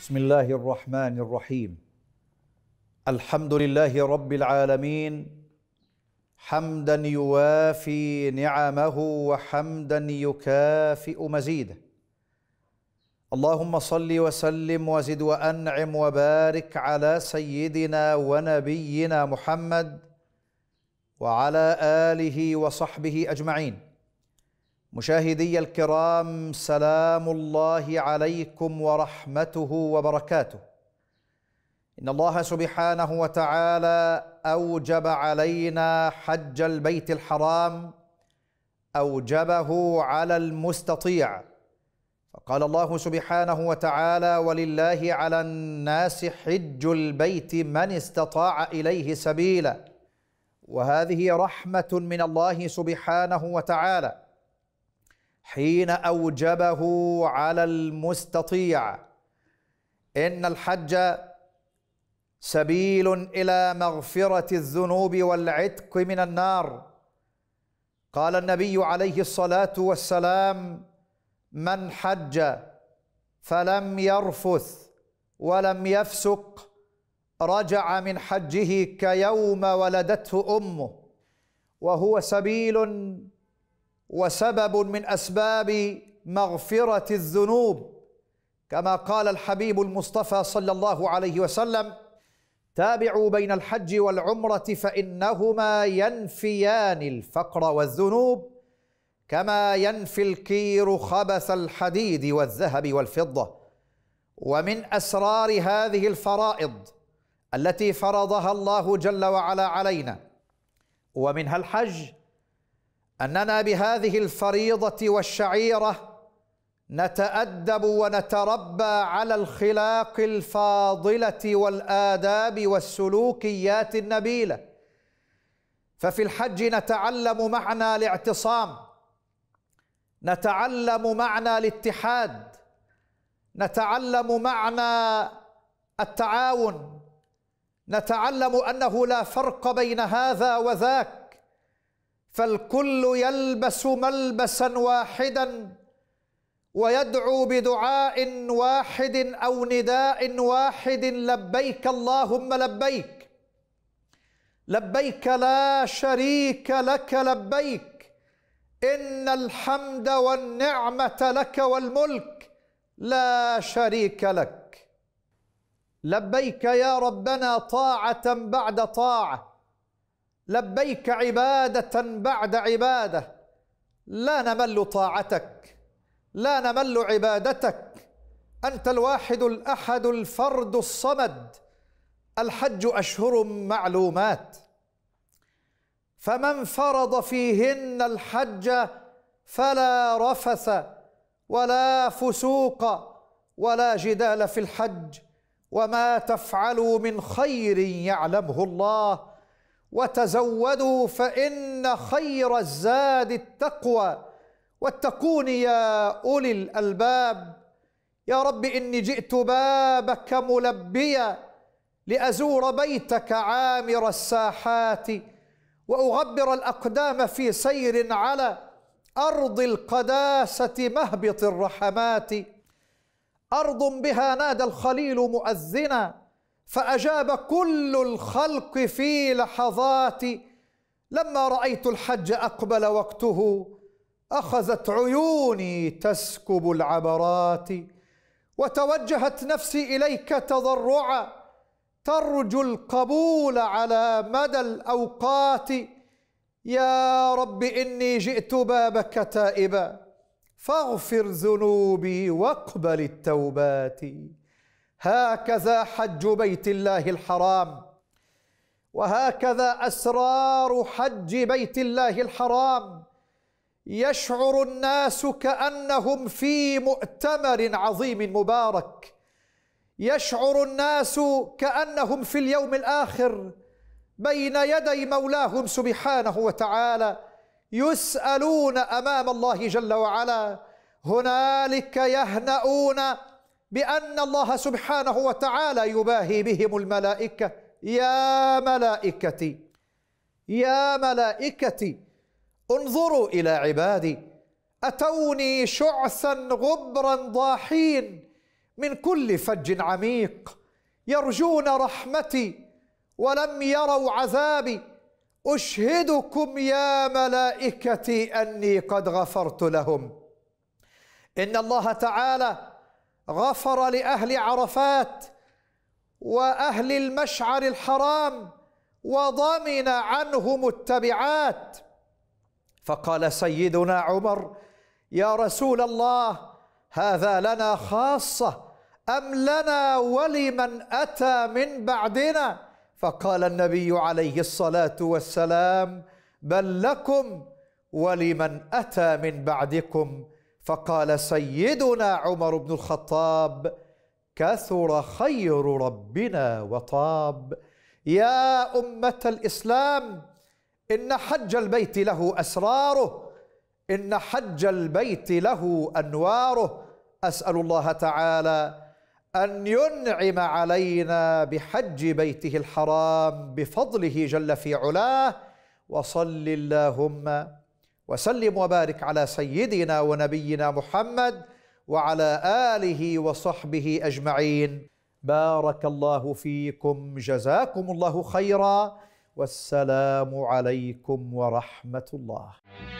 بسم الله الرحمن الرحيم الحمد لله رب العالمين حمدا يوافي نعمه وحمدا يكافئ مزيده اللهم صل وسلم وزد وانعم وبارك على سيدنا ونبينا محمد وعلى اله وصحبه اجمعين مشاهدي الكرام سلام الله عليكم ورحمته وبركاته ان الله سبحانه وتعالى اوجب علينا حج البيت الحرام اوجبه على المستطيع فقال الله سبحانه وتعالى ولله على الناس حج البيت من استطاع اليه سبيلا وهذه رحمه من الله سبحانه وتعالى حين اوجبه على المستطيع ان الحج سبيل الى مغفره الذنوب والعتق من النار قال النبي عليه الصلاه والسلام من حج فلم يرفث ولم يفسق رجع من حجه كيوم ولدته امه وهو سبيل وسبب من اسباب مغفره الذنوب كما قال الحبيب المصطفى صلى الله عليه وسلم تابعوا بين الحج والعمره فانهما ينفيان الفقر والذنوب كما ينفي الكير خبث الحديد والذهب والفضه ومن اسرار هذه الفرائض التي فرضها الله جل وعلا علينا ومنها الحج اننا بهذه الفريضه والشعيره نتادب ونتربى على الخلاق الفاضله والاداب والسلوكيات النبيله ففي الحج نتعلم معنى الاعتصام نتعلم معنى الاتحاد نتعلم معنى التعاون نتعلم انه لا فرق بين هذا وذاك فالكل يلبس ملبسا واحدا ويدعو بدعاء واحد او نداء واحد لبيك اللهم لبيك لبيك لا شريك لك لبيك ان الحمد والنعمه لك والملك لا شريك لك لبيك يا ربنا طاعه بعد طاعه لبيك عبادة بعد عبادة لا نمل طاعتك لا نمل عبادتك أنت الواحد الأحد الفرد الصمد الحج أشهر معلومات فمن فرض فيهن الحج فلا رفث ولا فسوق ولا جدال في الحج وما تفعلوا من خير يعلمه الله وتزودوا فإن خير الزاد التقوى واتقون يا أولي الألباب يا رب إني جئت بابك ملبيا لأزور بيتك عامر الساحات وأغبر الأقدام في سير على أرض القداسة مهبط الرحمات أرض بها نادى الخليل مؤذنا فأجاب كل الخلق في لحظات لما رأيت الحج أقبل وقته أخذت عيوني تسكب العبرات وتوجهت نفسي إليك تضرعا ترجو القبول على مدى الأوقات يا رب إني جئت بابك تائبا فاغفر ذنوبي واقبل التوبات هكذا حج بيت الله الحرام وهكذا اسرار حج بيت الله الحرام يشعر الناس كانهم في مؤتمر عظيم مبارك يشعر الناس كانهم في اليوم الاخر بين يدي مولاهم سبحانه وتعالى يسالون امام الله جل وعلا هنالك يهنؤون بأن الله سبحانه وتعالى يباهي بهم الملائكة يا ملائكتي يا ملائكتي انظروا إلى عبادي أتوني شعثا غبرا ضاحين من كل فج عميق يرجون رحمتي ولم يروا عذابي أشهدكم يا ملائكتي أني قد غفرت لهم إن الله تعالى غفر لأهل عرفات وأهل المشعر الحرام وضمن عنهم التبعات فقال سيدنا عمر يا رسول الله هذا لنا خاصة أم لنا ولمن أتى من بعدنا فقال النبي عليه الصلاة والسلام بل لكم ولمن أتى من بعدكم فقال سيدنا عمر بن الخطاب كثر خير ربنا وطاب يا امه الاسلام ان حج البيت له اسراره ان حج البيت له انواره اسال الله تعالى ان ينعم علينا بحج بيته الحرام بفضله جل في علاه وصل اللهم وسلم وبارك على سيدنا ونبينا محمد وعلى اله وصحبه اجمعين بارك الله فيكم جزاكم الله خيرا والسلام عليكم ورحمه الله